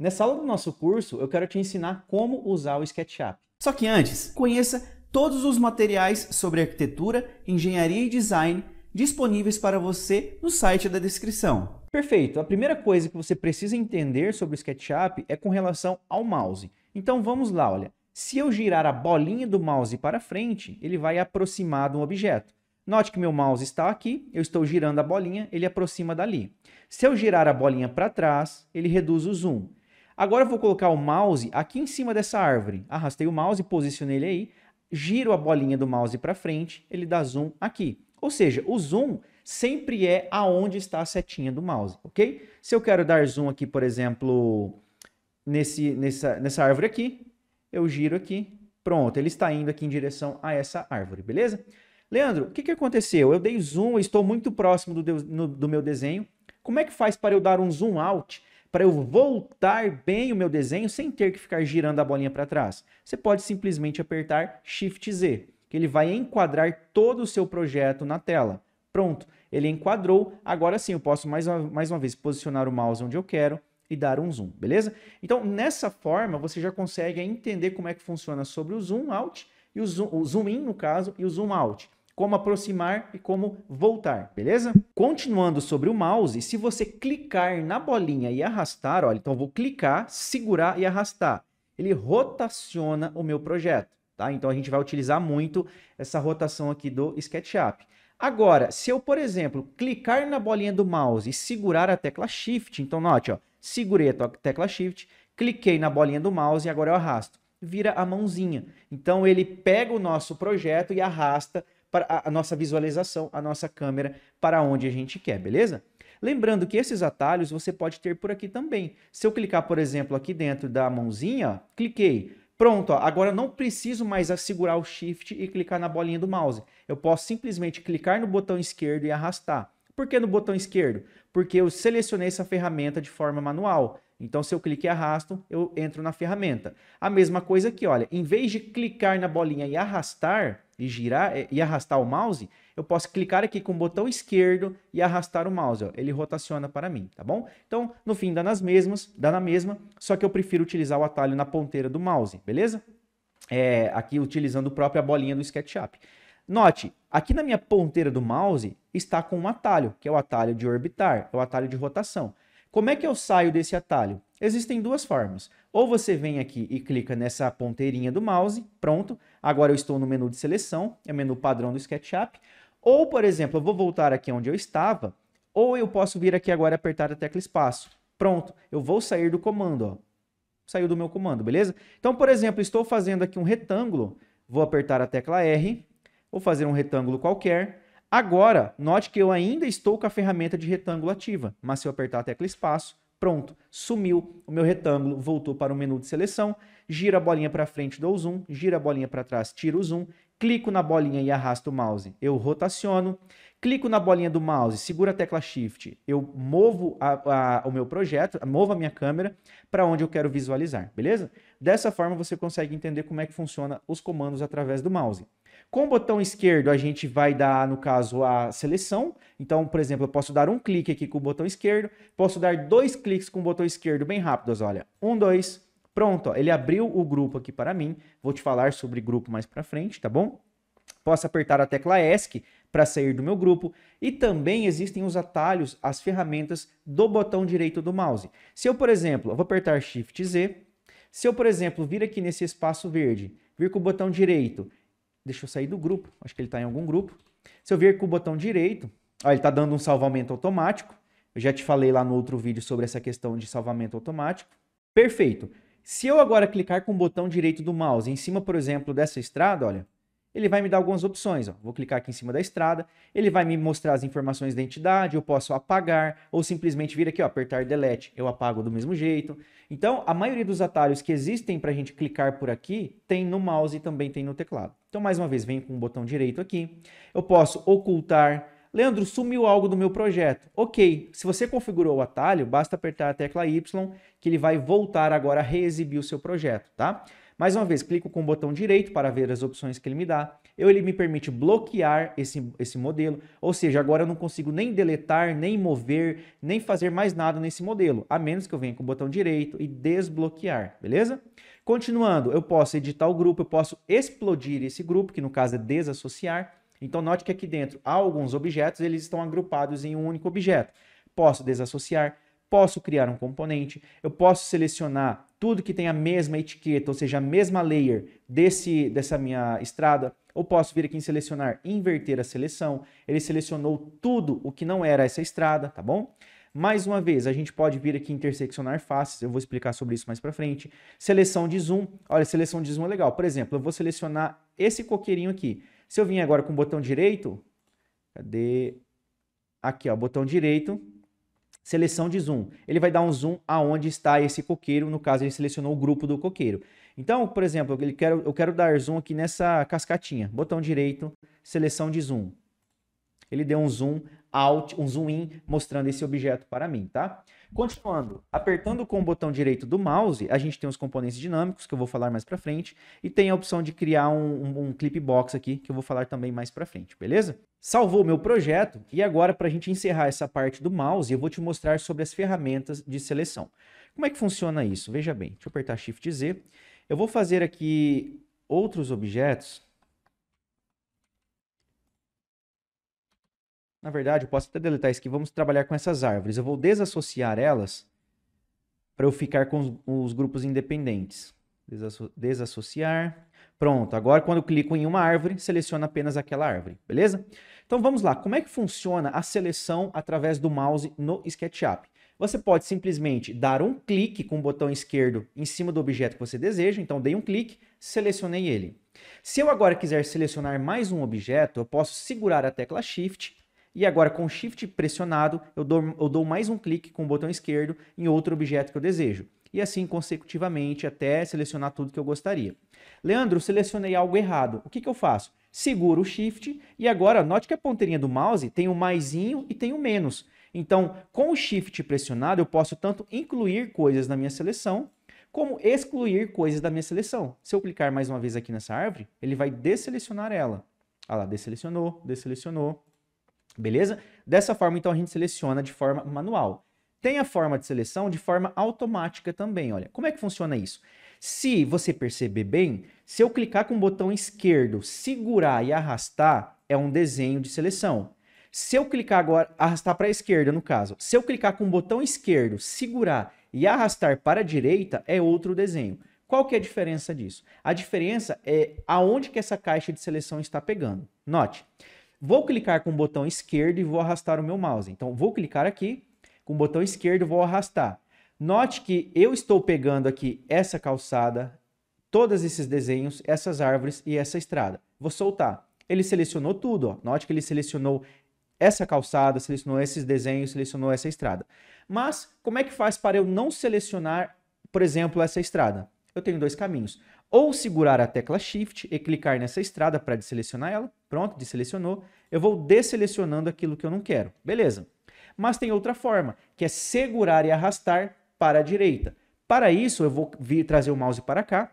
Nessa aula do nosso curso, eu quero te ensinar como usar o SketchUp. Só que antes, conheça todos os materiais sobre arquitetura, engenharia e design disponíveis para você no site da descrição. Perfeito! A primeira coisa que você precisa entender sobre o SketchUp é com relação ao mouse. Então vamos lá, olha. Se eu girar a bolinha do mouse para frente, ele vai aproximar de um objeto. Note que meu mouse está aqui, eu estou girando a bolinha, ele aproxima dali. Se eu girar a bolinha para trás, ele reduz o zoom. Agora eu vou colocar o mouse aqui em cima dessa árvore. Arrastei o mouse, posicionei ele aí, giro a bolinha do mouse para frente, ele dá zoom aqui. Ou seja, o zoom sempre é aonde está a setinha do mouse, ok? Se eu quero dar zoom aqui, por exemplo, nesse, nessa, nessa árvore aqui, eu giro aqui, pronto, ele está indo aqui em direção a essa árvore, beleza? Leandro, o que, que aconteceu? Eu dei zoom, estou muito próximo do, de, no, do meu desenho. Como é que faz para eu dar um zoom out para eu voltar bem o meu desenho sem ter que ficar girando a bolinha para trás? Você pode simplesmente apertar Shift Z, que ele vai enquadrar todo o seu projeto na tela. Pronto, ele enquadrou. Agora sim, eu posso mais uma, mais uma vez posicionar o mouse onde eu quero e dar um zoom, beleza? Então, nessa forma, você já consegue entender como é que funciona sobre o zoom out e o zoom, o zoom in, no caso, e o zoom out como aproximar e como voltar, beleza? Continuando sobre o mouse, se você clicar na bolinha e arrastar, olha, então eu vou clicar, segurar e arrastar. Ele rotaciona o meu projeto, tá? Então a gente vai utilizar muito essa rotação aqui do SketchUp. Agora, se eu, por exemplo, clicar na bolinha do mouse e segurar a tecla Shift, então note, ó, segurei a tecla Shift, cliquei na bolinha do mouse e agora eu arrasto. Vira a mãozinha. Então ele pega o nosso projeto e arrasta para a nossa visualização, a nossa câmera para onde a gente quer, beleza? Lembrando que esses atalhos você pode ter por aqui também. Se eu clicar, por exemplo, aqui dentro da mãozinha, ó, cliquei, Pronto, ó, agora eu não preciso mais segurar o Shift e clicar na bolinha do mouse. Eu posso simplesmente clicar no botão esquerdo e arrastar. Por que no botão esquerdo? Porque eu selecionei essa ferramenta de forma manual. Então, se eu clico e arrasto, eu entro na ferramenta. A mesma coisa aqui, olha, em vez de clicar na bolinha e arrastar, e girar eh, e arrastar o mouse, eu posso clicar aqui com o botão esquerdo e arrastar o mouse, ó. ele rotaciona para mim, tá bom? Então, no fim, dá nas mesmas, dá na mesma, só que eu prefiro utilizar o atalho na ponteira do mouse, beleza? É, aqui utilizando a própria bolinha do SketchUp. Note, aqui na minha ponteira do mouse está com um atalho, que é o atalho de orbitar, é o atalho de rotação. Como é que eu saio desse atalho? Existem duas formas. Ou você vem aqui e clica nessa ponteirinha do mouse, pronto. Agora eu estou no menu de seleção, é o menu padrão do SketchUp. Ou, por exemplo, eu vou voltar aqui onde eu estava, ou eu posso vir aqui agora e apertar a tecla espaço. Pronto, eu vou sair do comando, ó. Saiu do meu comando, beleza? Então, por exemplo, estou fazendo aqui um retângulo, vou apertar a tecla R, vou fazer um retângulo qualquer, Agora, note que eu ainda estou com a ferramenta de retângulo ativa, mas se eu apertar a tecla espaço, pronto, sumiu, o meu retângulo voltou para o menu de seleção, gira a bolinha para frente, dou o zoom, gira a bolinha para trás, tira o zoom clico na bolinha e arrasto o mouse, eu rotaciono, clico na bolinha do mouse, seguro a tecla Shift, eu movo a, a, o meu projeto, movo a minha câmera para onde eu quero visualizar, beleza? Dessa forma você consegue entender como é que funciona os comandos através do mouse. Com o botão esquerdo a gente vai dar, no caso, a seleção. Então, por exemplo, eu posso dar um clique aqui com o botão esquerdo, posso dar dois cliques com o botão esquerdo bem rápidos, olha. Um, dois, Pronto, ó, ele abriu o grupo aqui para mim. Vou te falar sobre grupo mais para frente, tá bom? Posso apertar a tecla ESC para sair do meu grupo e também existem os atalhos, as ferramentas do botão direito do mouse. Se eu, por exemplo, eu vou apertar Shift Z, se eu, por exemplo, vir aqui nesse espaço verde, vir com o botão direito, deixa eu sair do grupo, acho que ele está em algum grupo. Se eu vir com o botão direito, ó, ele está dando um salvamento automático. Eu já te falei lá no outro vídeo sobre essa questão de salvamento automático. Perfeito. Se eu agora clicar com o botão direito do mouse em cima, por exemplo, dessa estrada, olha, ele vai me dar algumas opções. Ó. Vou clicar aqui em cima da estrada, ele vai me mostrar as informações da entidade, eu posso apagar, ou simplesmente vir aqui, ó, apertar delete, eu apago do mesmo jeito. Então, a maioria dos atalhos que existem para a gente clicar por aqui, tem no mouse e também tem no teclado. Então, mais uma vez, venho com o botão direito aqui. Eu posso ocultar, Leandro, sumiu algo do meu projeto. Ok, se você configurou o atalho, basta apertar a tecla Y que ele vai voltar agora a reexibir o seu projeto, tá? Mais uma vez, clico com o botão direito para ver as opções que ele me dá. Eu, ele me permite bloquear esse, esse modelo, ou seja, agora eu não consigo nem deletar, nem mover, nem fazer mais nada nesse modelo, a menos que eu venha com o botão direito e desbloquear, beleza? Continuando, eu posso editar o grupo, eu posso explodir esse grupo, que no caso é desassociar, então note que aqui dentro há alguns objetos, eles estão agrupados em um único objeto. Posso desassociar, posso criar um componente, eu posso selecionar tudo que tem a mesma etiqueta, ou seja, a mesma layer desse, dessa minha estrada, ou posso vir aqui em selecionar inverter a seleção, ele selecionou tudo o que não era essa estrada, tá bom? Mais uma vez, a gente pode vir aqui interseccionar faces, eu vou explicar sobre isso mais para frente. Seleção de zoom, olha, seleção de zoom é legal. Por exemplo, eu vou selecionar esse coqueirinho aqui. Se eu vim agora com o botão direito, cadê? Aqui, ó, botão direito, seleção de zoom. Ele vai dar um zoom aonde está esse coqueiro, no caso ele selecionou o grupo do coqueiro. Então, por exemplo, eu quero, eu quero dar zoom aqui nessa cascatinha, botão direito, seleção de zoom ele deu um zoom out, um zoom in, mostrando esse objeto para mim, tá? Continuando, apertando com o botão direito do mouse, a gente tem os componentes dinâmicos, que eu vou falar mais para frente, e tem a opção de criar um, um, um aqui, que eu vou falar também mais para frente, beleza? Salvou meu projeto, e agora para a gente encerrar essa parte do mouse, eu vou te mostrar sobre as ferramentas de seleção. Como é que funciona isso? Veja bem, deixa eu apertar Shift Z, eu vou fazer aqui outros objetos, Na verdade, eu posso até deletar isso aqui. Vamos trabalhar com essas árvores. Eu vou desassociar elas para eu ficar com os, grupos independentes. Desasso desassociar. Pronto, agora quando eu clico em uma árvore, seleciona apenas aquela árvore, beleza? Então vamos lá, como é que funciona a seleção através do mouse no SketchUp? Você pode simplesmente dar um clique com o botão esquerdo em cima do objeto que você deseja, então dei um clique, selecionei ele. Se eu agora quiser selecionar mais um objeto, eu posso segurar a tecla Shift e agora, com Shift pressionado, eu dou, eu dou mais um clique com o botão esquerdo em outro objeto que eu desejo. E assim consecutivamente até selecionar tudo que eu gostaria. Leandro, selecionei algo errado. O que, que eu faço? Seguro o Shift e agora, note que a ponteirinha do mouse tem o um maisinho e tem o um menos. Então, com o Shift pressionado, eu posso tanto incluir coisas na minha seleção, como excluir coisas da minha seleção. Se eu clicar mais uma vez aqui nessa árvore, ele vai desselecionar ela. Ah lá, desselecionou, desselecionou, Beleza? Dessa forma, então, a gente seleciona de forma manual. Tem a forma de seleção de forma automática também, olha. Como é que funciona isso? Se você perceber bem, se eu clicar com o botão esquerdo, segurar e arrastar, é um desenho de seleção. Se eu clicar agora, arrastar para a esquerda, no caso, se eu clicar com o botão esquerdo, segurar e arrastar para a direita, é outro desenho. Qual que é a diferença disso? A diferença é aonde que essa caixa de seleção está pegando. Note, Vou clicar com o botão esquerdo e vou arrastar o meu mouse. Então, vou clicar aqui, com o botão esquerdo vou arrastar. Note que eu estou pegando aqui essa calçada, todos esses desenhos, essas árvores e essa estrada. Vou soltar. Ele selecionou tudo, ó. note que ele selecionou essa calçada, selecionou esses desenhos, selecionou essa estrada. Mas como é que faz para eu não selecionar, por exemplo, essa estrada? Eu tenho dois caminhos ou segurar a tecla Shift e clicar nessa estrada para deselecionar ela. Pronto, deselecionou. Eu vou deselecionando aquilo que eu não quero. Beleza. Mas tem outra forma, que é segurar e arrastar para a direita. Para isso, eu vou vir trazer o mouse para cá,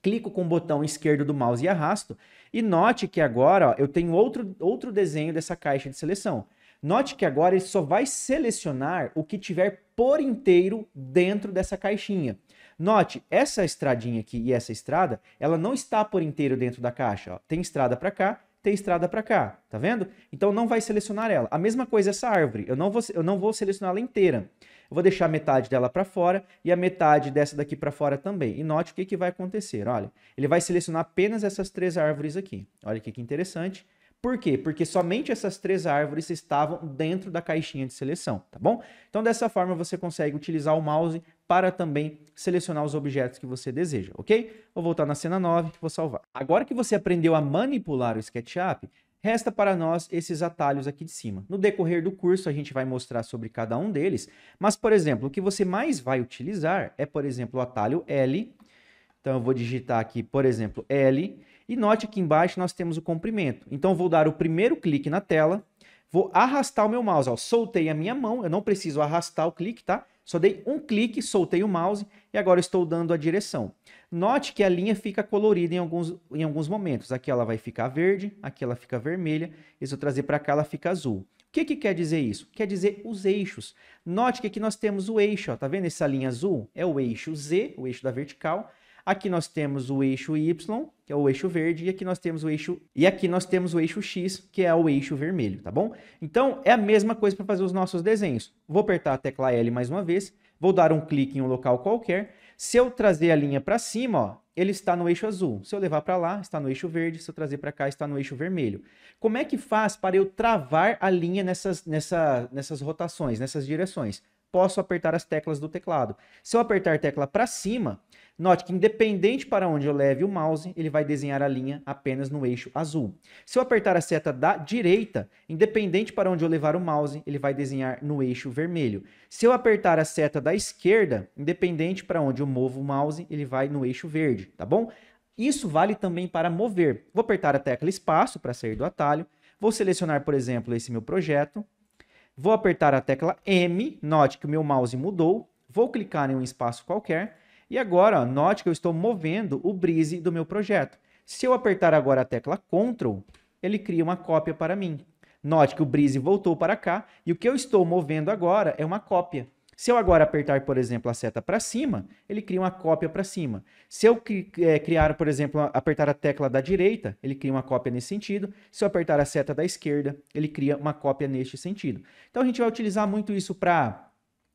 clico com o botão esquerdo do mouse e arrasto. E note que agora ó, eu tenho outro, outro desenho dessa caixa de seleção. Note que agora ele só vai selecionar o que tiver por inteiro dentro dessa caixinha. Note, essa estradinha aqui e essa estrada, ela não está por inteiro dentro da caixa. Ó. Tem estrada para cá, tem estrada para cá, tá vendo? Então não vai selecionar ela. A mesma coisa essa árvore, eu não vou, eu não vou selecionar ela inteira. Eu vou deixar metade dela para fora e a metade dessa daqui para fora também. E note o que, que vai acontecer, olha. Ele vai selecionar apenas essas três árvores aqui. Olha que interessante. Por quê? Porque somente essas três árvores estavam dentro da caixinha de seleção, tá bom? Então, dessa forma, você consegue utilizar o mouse para também selecionar os objetos que você deseja, ok? Vou voltar na cena 9, vou salvar. Agora que você aprendeu a manipular o SketchUp, Resta para nós esses atalhos aqui de cima. No decorrer do curso, a gente vai mostrar sobre cada um deles, mas, por exemplo, o que você mais vai utilizar é, por exemplo, o atalho L. Então, eu vou digitar aqui, por exemplo, L, e note que embaixo nós temos o comprimento. Então vou dar o primeiro clique na tela, vou arrastar o meu mouse. Ó, soltei a minha mão, eu não preciso arrastar o clique, tá? Só dei um clique, soltei o mouse e agora estou dando a direção. Note que a linha fica colorida em alguns, em alguns momentos. Aqui ela vai ficar verde, aqui ela fica vermelha, e se eu trazer para cá ela fica azul. O que, que quer dizer isso? Quer dizer os eixos. Note que aqui nós temos o eixo, ó, tá vendo essa linha azul? É o eixo Z, o eixo da vertical. Aqui nós temos o eixo Y que é o eixo verde, e aqui nós temos o eixo e aqui nós temos o eixo X, que é o eixo vermelho, tá bom? Então, é a mesma coisa para fazer os nossos desenhos. Vou apertar a tecla L mais uma vez, vou dar um clique em um local qualquer. Se eu trazer a linha para cima, ó, ele está no eixo azul. Se eu levar para lá, está no eixo verde. Se eu trazer para cá, está no eixo vermelho. Como é que faz para eu travar a linha nessas, nessa, nessas rotações, nessas direções? Posso apertar as teclas do teclado. Se eu apertar a tecla para cima, Note que independente para onde eu leve o mouse, ele vai desenhar a linha apenas no eixo azul. Se eu apertar a seta da direita, independente para onde eu levar o mouse, ele vai desenhar no eixo vermelho. Se eu apertar a seta da esquerda, independente para onde eu movo o mouse, ele vai no eixo verde, tá bom? Isso vale também para mover. Vou apertar a tecla espaço para sair do atalho. Vou selecionar, por exemplo, esse meu projeto. Vou apertar a tecla M, note que o meu mouse mudou. Vou clicar em um espaço qualquer e agora, ó, note que eu estou movendo o Breeze do meu projeto. Se eu apertar agora a tecla Ctrl, ele cria uma cópia para mim. Note que o Breeze voltou para cá e o que eu estou movendo agora é uma cópia. Se eu agora apertar, por exemplo, a seta para cima, ele cria uma cópia para cima. Se eu é, criar, por exemplo, apertar a tecla da direita, ele cria uma cópia nesse sentido. Se eu apertar a seta da esquerda, ele cria uma cópia neste sentido. Então a gente vai utilizar muito isso para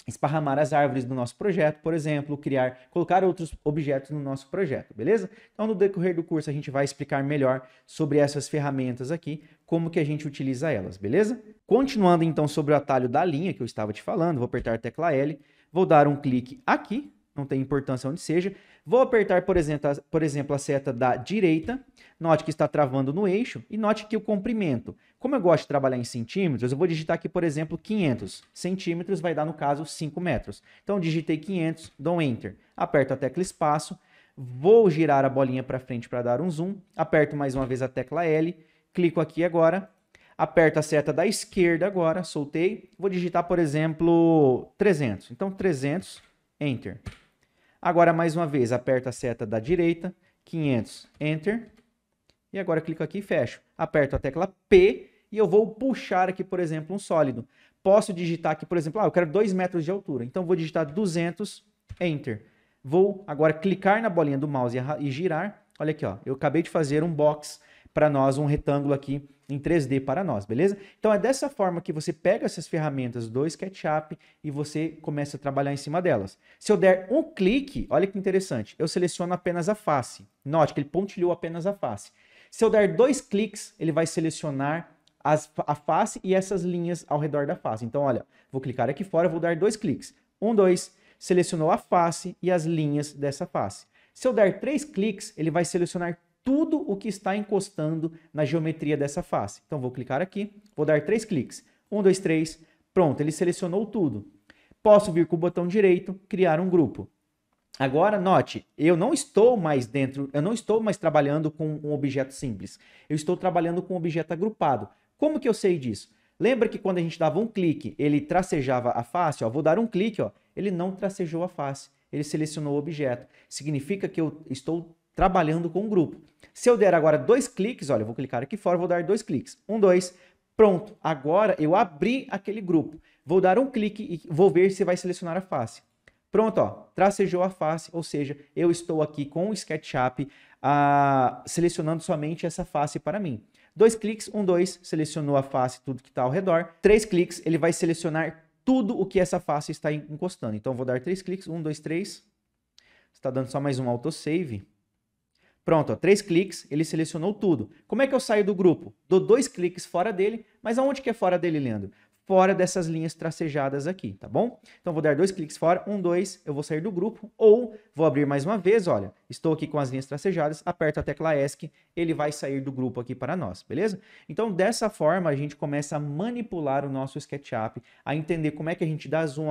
esparramar as árvores do nosso projeto, por exemplo, criar, colocar outros objetos no nosso projeto, beleza? Então, no decorrer do curso, a gente vai explicar melhor sobre essas ferramentas aqui, como que a gente utiliza elas, beleza? Continuando então sobre o atalho da linha que eu estava te falando, vou apertar a tecla L, vou dar um clique aqui não tem importância onde seja. Vou apertar, por exemplo, a, por exemplo, a seta da direita. Note que está travando no eixo e note que o comprimento. Como eu gosto de trabalhar em centímetros, eu vou digitar aqui, por exemplo, 500. Centímetros vai dar, no caso, 5 metros. Então, digitei 500, dou Enter. Aperto a tecla espaço. Vou girar a bolinha para frente para dar um zoom. Aperto mais uma vez a tecla L. Clico aqui agora. Aperto a seta da esquerda agora, soltei. Vou digitar, por exemplo, 300. Então, 300, Enter. Agora, mais uma vez, aperto a seta da direita, 500, Enter. E agora clico aqui e fecho. Aperto a tecla P e eu vou puxar aqui, por exemplo, um sólido. Posso digitar aqui, por exemplo, ah, eu quero 2 metros de altura. Então, vou digitar 200, Enter. Vou agora clicar na bolinha do mouse e girar. Olha aqui, ó, eu acabei de fazer um box para nós um retângulo aqui em 3D para nós, beleza? Então é dessa forma que você pega essas ferramentas do SketchUp e você começa a trabalhar em cima delas. Se eu der um clique, olha que interessante, eu seleciono apenas a face. Note que ele pontilhou apenas a face. Se eu der dois cliques, ele vai selecionar as, a face e essas linhas ao redor da face. Então, olha, vou clicar aqui fora, vou dar dois cliques. Um, dois, selecionou a face e as linhas dessa face. Se eu der três cliques, ele vai selecionar tudo o que está encostando na geometria dessa face. Então, vou clicar aqui, vou dar três cliques. Um, dois, três. Pronto, ele selecionou tudo. Posso vir com o botão direito, criar um grupo. Agora, note, eu não estou mais dentro, eu não estou mais trabalhando com um objeto simples. Eu estou trabalhando com um objeto agrupado. Como que eu sei disso? Lembra que quando a gente dava um clique, ele tracejava a face? Ó, vou dar um clique, ó, ele não tracejou a face, ele selecionou o objeto. Significa que eu estou trabalhando com o grupo. Se eu der agora dois cliques, olha, eu vou clicar aqui fora, vou dar dois cliques. Um, dois, pronto. Agora eu abri aquele grupo. Vou dar um clique e vou ver se vai selecionar a face. Pronto, ó, tracejou a face, ou seja, eu estou aqui com o SketchUp a, ah, selecionando somente essa face para mim. Dois cliques, um, dois, selecionou a face, tudo que está ao redor. Três cliques, ele vai selecionar tudo o que essa face está encostando. Então, vou dar três cliques, um, dois, três. Está dando só mais um autosave. Pronto, ó, três cliques, ele selecionou tudo. Como é que eu saio do grupo? Dou dois cliques fora dele, mas aonde que é fora dele, Leandro? Fora dessas linhas tracejadas aqui, tá bom? Então, vou dar dois cliques fora, um, dois, eu vou sair do grupo, ou vou abrir mais uma vez, olha, estou aqui com as linhas tracejadas, aperto a tecla ESC, ele vai sair do grupo aqui para nós, beleza? Então, dessa forma, a gente começa a manipular o nosso SketchUp, a entender como é que a gente dá zoom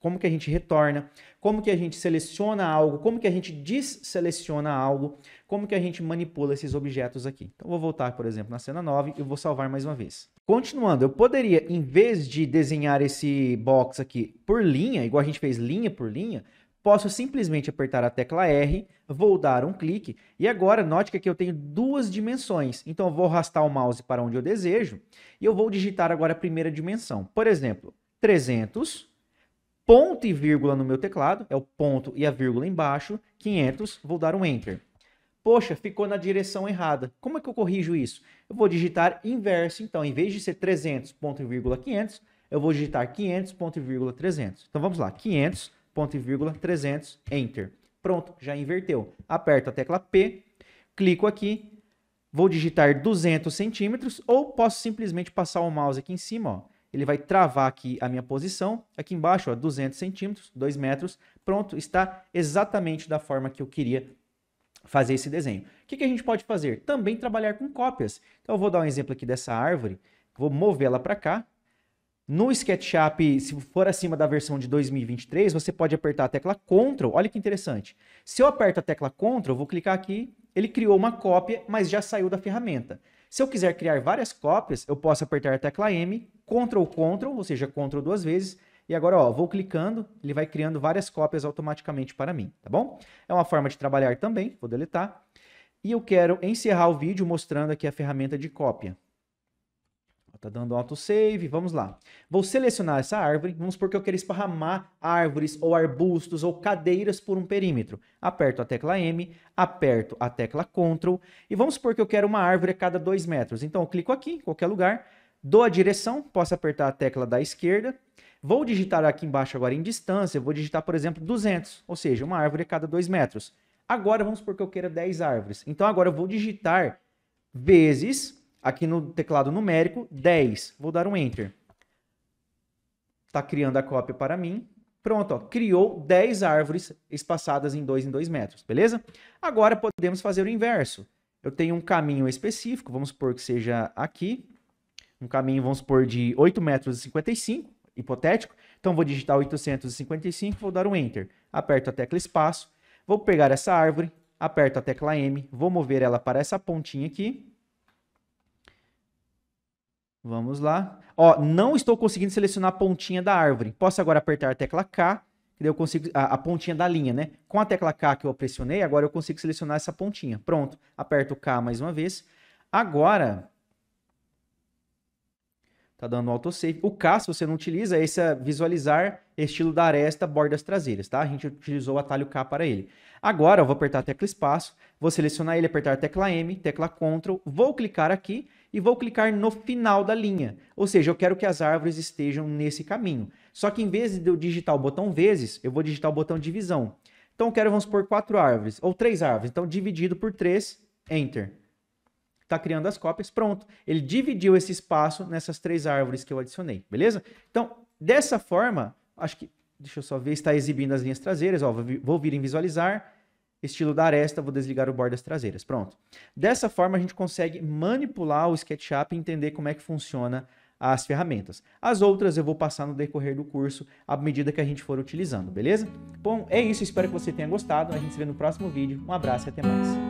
como que a gente retorna, como que a gente seleciona algo, como que a gente desseleciona algo, como que a gente manipula esses objetos aqui. Então, vou voltar, por exemplo, na cena 9 e vou salvar mais uma vez. Continuando, eu poderia, em vez de desenhar esse box aqui por linha, igual a gente fez linha por linha, posso simplesmente apertar a tecla R, vou dar um clique, e agora note que aqui eu tenho duas dimensões. Então, eu vou arrastar o mouse para onde eu desejo, e eu vou digitar agora a primeira dimensão. Por exemplo, 300 ponto e vírgula no meu teclado, é o ponto e a vírgula embaixo, 500, vou dar um Enter. Poxa, ficou na direção errada. Como é que eu corrijo isso? Eu vou digitar inverso, então, em vez de ser 300, ponto e vírgula 500, eu vou digitar 500, ponto e vírgula 300. Então vamos lá, 500, ponto e vírgula 300, Enter. Pronto, já inverteu. Aperto a tecla P, clico aqui, vou digitar 200 centímetros ou posso simplesmente passar o mouse aqui em cima, ó ele vai travar aqui a minha posição, aqui embaixo, ó, 200 centímetros, 2 metros, pronto, está exatamente da forma que eu queria fazer esse desenho. O que, que a gente pode fazer? Também trabalhar com cópias. Então eu vou dar um exemplo aqui dessa árvore, vou mover ela para cá. No SketchUp, se for acima da versão de 2023, você pode apertar a tecla Ctrl, olha que interessante. Se eu aperto a tecla Ctrl, vou clicar aqui, ele criou uma cópia, mas já saiu da ferramenta. Se eu quiser criar várias cópias, eu posso apertar a tecla M, Ctrl, Ctrl, ou seja, Ctrl duas vezes, e agora, ó, vou clicando, ele vai criando várias cópias automaticamente para mim, tá bom? É uma forma de trabalhar também, vou deletar. E eu quero encerrar o vídeo mostrando aqui a ferramenta de cópia. Tá dando autosave, vamos lá. Vou selecionar essa árvore, vamos supor que eu quero esparramar árvores ou arbustos ou cadeiras por um perímetro. Aperto a tecla M, aperto a tecla Ctrl e vamos supor que eu quero uma árvore a cada 2 metros. Então eu clico aqui, em qualquer lugar, dou a direção, posso apertar a tecla da esquerda. Vou digitar aqui embaixo agora em distância, vou digitar, por exemplo, 200, ou seja, uma árvore a cada 2 metros. Agora vamos supor que eu queira 10 árvores. Então agora eu vou digitar vezes Aqui no teclado numérico, 10. Vou dar um Enter. Está criando a cópia para mim. Pronto, ó, criou 10 árvores espaçadas em 2 em 2 metros, beleza? Agora podemos fazer o inverso. Eu tenho um caminho específico, vamos supor que seja aqui. Um caminho, vamos supor, de 8 metros e 55, hipotético. Então vou digitar 855, vou dar um Enter. Aperto a tecla espaço, vou pegar essa árvore, aperto a tecla M, vou mover ela para essa pontinha aqui. Vamos lá. Ó, não estou conseguindo selecionar a pontinha da árvore. Posso agora apertar a tecla K, que eu consigo a, a, pontinha da linha, né? Com a tecla K que eu pressionei, agora eu consigo selecionar essa pontinha. Pronto. Aperto K mais uma vez. Agora, Tá dando autosave. O K, se você não utiliza, é esse é visualizar estilo da aresta, bordas traseiras, tá? A gente utilizou o atalho K para ele. Agora eu vou apertar a tecla espaço, vou selecionar ele, apertar a tecla M, tecla Ctrl, vou clicar aqui e vou clicar no final da linha. Ou seja, eu quero que as árvores estejam nesse caminho. Só que em vez de eu digitar o botão vezes, eu vou digitar o botão divisão. Então eu quero, vamos supor, quatro árvores ou três árvores. Então dividido por três, Enter está criando as cópias, pronto. Ele dividiu esse espaço nessas três árvores que eu adicionei, beleza? Então, dessa forma, acho que, deixa eu só ver, está exibindo as linhas traseiras, ó, vou vir em visualizar, estilo da aresta, vou desligar o bordas traseiras, pronto. Dessa forma, a gente consegue manipular o SketchUp e entender como é que funciona as ferramentas. As outras eu vou passar no decorrer do curso à medida que a gente for utilizando, beleza? Bom, é isso, espero que você tenha gostado. A gente se vê no próximo vídeo. Um abraço e até mais.